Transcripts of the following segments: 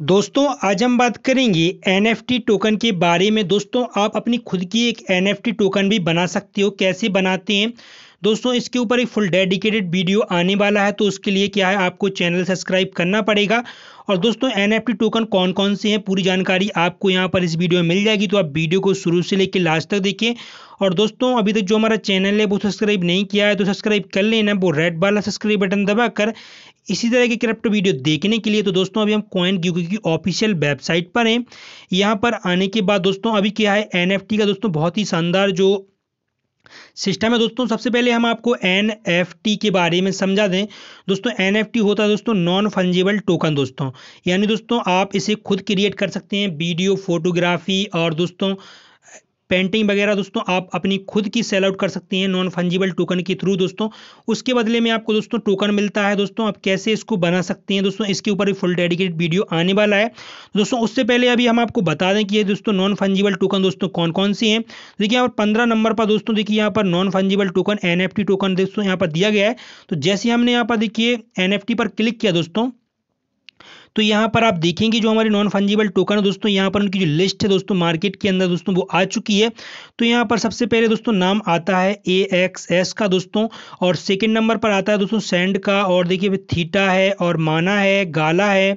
दोस्तों आज हम बात करेंगे एन टोकन के बारे में दोस्तों आप अपनी खुद की एक एन टोकन भी बना सकते हो कैसे बनाते हैं दोस्तों इसके ऊपर एक फुल डेडिकेटेड वीडियो आने वाला है तो उसके लिए क्या है आपको चैनल सब्सक्राइब करना पड़ेगा और दोस्तों एन टोकन कौन कौन से हैं पूरी जानकारी आपको यहाँ पर इस वीडियो में मिल जाएगी तो आप वीडियो को शुरू से लेकर लास्ट तक देखिए और दोस्तों अभी तक जो हमारा चैनल है वो सब्सक्राइब नहीं किया है तो सब्सक्राइब कर लेना वो रेड वाला सब्सक्राइब बटन दबाकर इसी तरह की क्रिप्टो वीडियो देखने के लिए तो दोस्तों अभी हम कॉइन क्यूकी की ऑफिशियल वेबसाइट पर हैं यहाँ पर आने के बाद दोस्तों अभी क्या है एन का दोस्तों बहुत ही शानदार जो सिस्टम है दोस्तों सबसे पहले हम आपको एन के बारे में समझा दें दोस्तों एन होता है दोस्तों नॉन फंजिबल टोकन दोस्तों यानी दोस्तों आप इसे खुद क्रिएट कर सकते हैं वीडियो फोटोग्राफी और दोस्तों पेंटिंग वगैरह दोस्तों आप अपनी खुद की सेल आउट कर सकती हैं नॉन फंजिबल टोकन के थ्रू दोस्तों उसके बदले में आपको दोस्तों टोकन मिलता है दोस्तों आप कैसे इसको बना सकते हैं दोस्तों इसके ऊपर भी फुल डेडिकेटेड वीडियो आने वाला है दोस्तों उससे पहले अभी हम आपको बता दें कि ये दोस्तों नॉन फंजिबल टोकन दोस्तों कौन कौन सी है देखिए यहाँ पर पंद्रह नंबर पर दोस्तों देखिए यहाँ पर नॉन फंजिबल टोकन एन टोकन दोस्तों यहाँ पर दिया गया है तो जैसे हमने यहाँ पर देखिए एन पर क्लिक किया दोस्तों तो यहाँ पर आप देखेंगे जो हमारे नॉन फंजिबल टोकन है दोस्तों यहाँ पर उनकी जो लिस्ट है दोस्तों मार्केट के अंदर दोस्तों वो आ चुकी है तो यहाँ पर सबसे पहले दोस्तों नाम आता है ए एक्स एस का दोस्तों और सेकेंड नंबर पर आता है दोस्तों सेंड का और देखिए थीटा है और माना है गाला है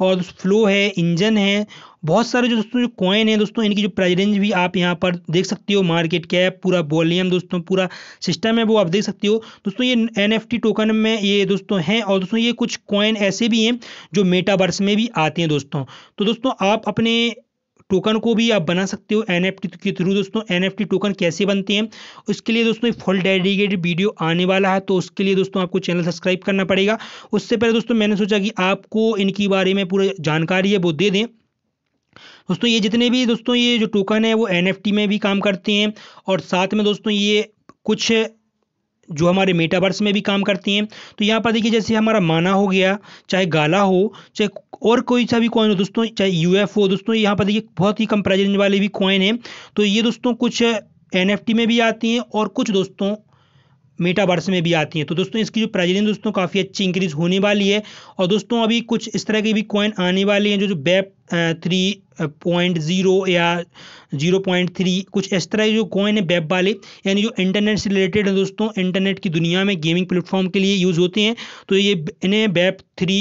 और फ्लो है इंजन है बहुत सारे जो दोस्तों जो कॉइन है दोस्तों इनकी जो प्राइस रेंज भी आप यहाँ पर देख सकते हो मार्केट कैप पूरा वॉल्यूम दोस्तों पूरा सिस्टम है वो आप देख सकते हो दोस्तों ये एन टोकन में ये दोस्तों हैं और दोस्तों ये कुछ कॉइन ऐसे भी हैं जो मेटावर्स में भी आते हैं दोस्तों तो दोस्तों आप अपने टोकन को भी आप बना सकते हो एन के थ्रू दोस्तों एन टोकन कैसे बनते हैं उसके लिए दोस्तों फुल डेडिकेटेड वीडियो आने वाला है तो उसके लिए दोस्तों आपको चैनल सब्सक्राइब करना पड़ेगा उससे पहले दोस्तों मैंने सोचा कि आपको इनकी बारे में पूरी जानकारी है वो दे दें दोस्तों ये जितने भी दोस्तों ये जो टोकन है वो एन में भी काम करते हैं और साथ में दोस्तों ये कुछ जो हमारे मेटावर्स में भी काम करती हैं तो यहाँ पर देखिए जैसे हमारा माना हो गया चाहे गाला हो चाहे और कोई सा भी कॉइन हो दोस्तों चाहे यू हो दोस्तों यहाँ पर देखिए बहुत ही कम प्रेजेंट वाले भी कॉइन हैं तो ये दोस्तों कुछ एन में भी आती हैं और कुछ दोस्तों मेटावर्स में भी आती हैं तो दोस्तों इसकी जो प्राइजिंग दोस्तों काफ़ी अच्छी इंक्रीज होने वाली है और दोस्तों अभी कुछ इस तरह की भी कॉइन आने वाले हैं जो जो बैप थ्री पॉइंट ज़ीरो या ज़ीरो पॉइंट थ्री कुछ इस तरह जो कॉइन है वेब वाले यानी जो इंटरनेट से रिलेटेड है दोस्तों इंटरनेट की दुनिया में गेमिंग प्लेटफॉर्म के लिए यूज़ होते हैं तो ये इन्हें वेब थ्री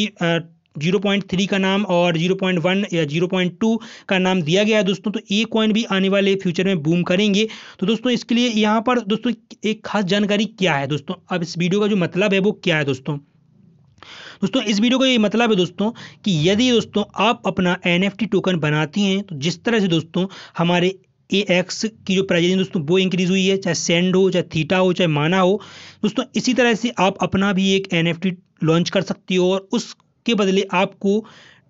0.3 का नाम और 0.1 या 0.2 का नाम दिया गया है दोस्तों तो ये कॉइन भी आने वाले फ्यूचर में बूम करेंगे तो दोस्तों इसके लिए यहाँ पर दोस्तों एक खास जानकारी क्या है दोस्तों अब इस वीडियो का जो मतलब है वो क्या है दोस्तों दोस्तों इस वीडियो का ये मतलब है दोस्तों कि यदि दोस्तों आप अपना एन टोकन बनाती हैं तो जिस तरह से दोस्तों हमारे ए एक्स की जो प्राइजेज दोस्तों वो इंक्रीज हुई है चाहे सेंड हो चाहे थीटा हो चाहे माना हो दोस्तों इसी तरह से आप अपना भी एक एन लॉन्च कर सकती हो और उस के बदले आपको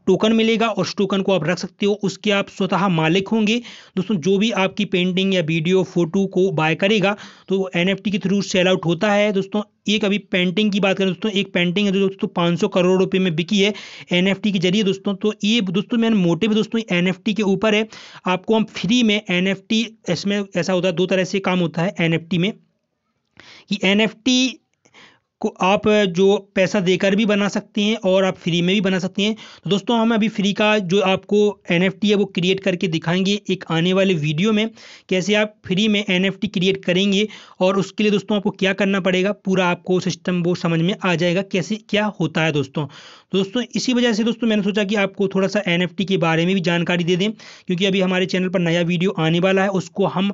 टोकन मिलेगा और उस टोकन को आप रख सकते हो उसके आप स्वतः मालिक होंगे दोस्तों जो भी आपकी पेंटिंग या वीडियो फोटो को बाय करेगा तो एन के थ्रू सेल आउट होता है दोस्तों एक अभी पेंटिंग की बात करें दोस्तों एक पेंटिंग है जो दोस्तों 500 करोड़ रुपए में बिकी है टी के जरिए दोस्तों तो ये दोस्तों मैंने मोटिव दोस्तों टी के ऊपर है आपको हम फ्री में टी इसमें ऐसा होता है दो तरह से काम होता है टी में कि टी को आप जो पैसा देकर भी बना सकते हैं और आप फ्री में भी बना सकते हैं तो दोस्तों हम अभी फ्री का जो आपको एन है वो क्रिएट करके दिखाएंगे एक आने वाले वीडियो में कैसे आप फ्री में एन क्रिएट करेंगे और उसके लिए दोस्तों आपको क्या करना पड़ेगा पूरा आपको सिस्टम वो समझ में आ जाएगा कैसे क्या होता है दोस्तों तो दोस्तों इसी वजह से दोस्तों मैंने सोचा कि आपको थोड़ा सा एन के बारे में भी जानकारी दे दें क्योंकि अभी हमारे चैनल पर नया वीडियो आने वाला है उसको हम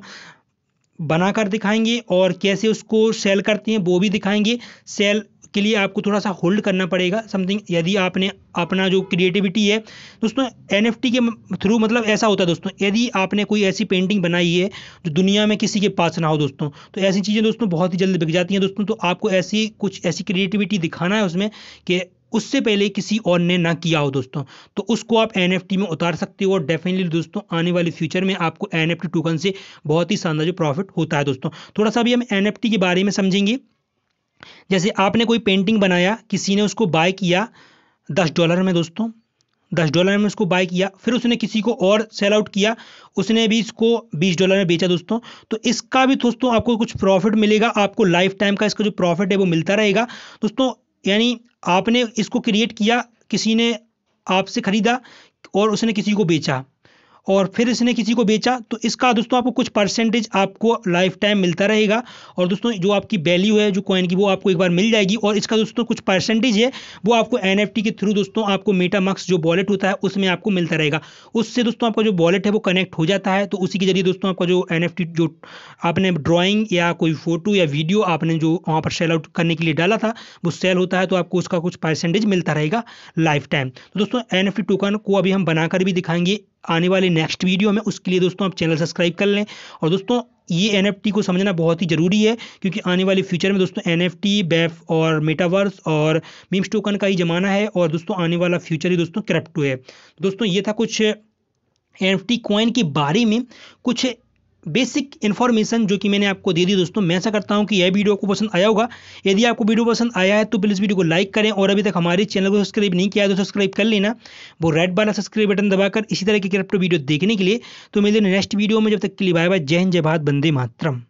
बनाकर दिखाएंगे और कैसे उसको सेल करते हैं वो भी दिखाएंगे सेल के लिए आपको थोड़ा सा होल्ड करना पड़ेगा समथिंग यदि आपने अपना जो क्रिएटिविटी है दोस्तों एन के थ्रू मतलब ऐसा होता है दोस्तों यदि आपने कोई ऐसी पेंटिंग बनाई है जो दुनिया में किसी के पास ना हो दोस्तों तो ऐसी चीज़ें दोस्तों बहुत ही जल्द बिक जाती हैं दोस्तों तो आपको ऐसी कुछ ऐसी क्रिएटिविटी दिखाना है उसमें कि उससे पहले किसी और ने ना किया हो दोस्तों तो उसको आप एन में उतार सकते हो और डेफिनेटली दोस्तों आने वाले फ्यूचर में आपको एन टोकन से बहुत ही शानदार जो प्रॉफिट होता है दोस्तों थोड़ा सा अभी हम एन के बारे में समझेंगे जैसे आपने कोई पेंटिंग बनाया किसी ने उसको बाय किया दस डॉलर में दोस्तों दस डॉलर में उसको बाय किया फिर उसने किसी को और सेल आउट किया उसने भी इसको बीस डॉलर में बेचा दोस्तों तो इसका भी दोस्तों आपको कुछ प्रॉफिट मिलेगा आपको लाइफ टाइम का इसका जो प्रॉफिट है वो मिलता रहेगा दोस्तों यानी आपने इसको क्रिएट किया किसी ने आपसे ख़रीदा और उसने किसी को बेचा और फिर इसने किसी को बेचा तो इसका दोस्तों आपको कुछ परसेंटेज आपको लाइफ टाइम मिलता रहेगा और दोस्तों जो आपकी वैल्यू है जो कॉइन की वो आपको एक बार मिल जाएगी और इसका दोस्तों कुछ परसेंटेज है वो आपको एन के थ्रू दोस्तों आपको मेटामक्स जो वॉलेट होता है उसमें आपको मिलता रहेगा उससे दोस्तों आपका जो वॉलेट है वो कनेक्ट हो जाता है तो उसी के जरिए दोस्तों आपका जो एन जो आपने ड्रॉइंग या कोई फोटो या वीडियो आपने जो वहाँ पर सेल आउट करने के लिए डाला था वो सेल होता है तो आपको उसका कुछ परसेंटेज मिलता रहेगा लाइफ टाइम तो दोस्तों एन टोकन को अभी हम बनाकर भी दिखाएंगे आने वाले नेक्स्ट वीडियो में उसके लिए दोस्तों आप चैनल सब्सक्राइब कर लें और दोस्तों ये एन को समझना बहुत ही ज़रूरी है क्योंकि आने वाले फ्यूचर में दोस्तों एन एफ बैफ और मेटावर्स और मीम्स टोकन का ही ज़माना है और दोस्तों आने वाला फ्यूचर ही दोस्तों क्रिप्टो है दोस्तों ये था कुछ एन एफ कॉइन के बारे में कुछ बेसिक इन्फॉर्मेशन जो कि मैंने आपको दे दी दोस्तों मैं ऐसा करता हूँ कि यह वीडियो आपको पसंद आया होगा यदि आपको वीडियो पसंद आया है तो प्लीज़ वीडियो को लाइक करें और अभी तक हमारे चैनल को सब्सक्राइब नहीं किया है तो सब्सक्राइब कर लेना वो रेड वाला सब्सक्राइब बटन दबाकर इसी तरह की क्रिप्टो वीडियो देखने के लिए तो मेरे नेक्स्ट वीडियो में जब तक के लिए बाय बाय जय हिंद जय भारत बंदे मातरम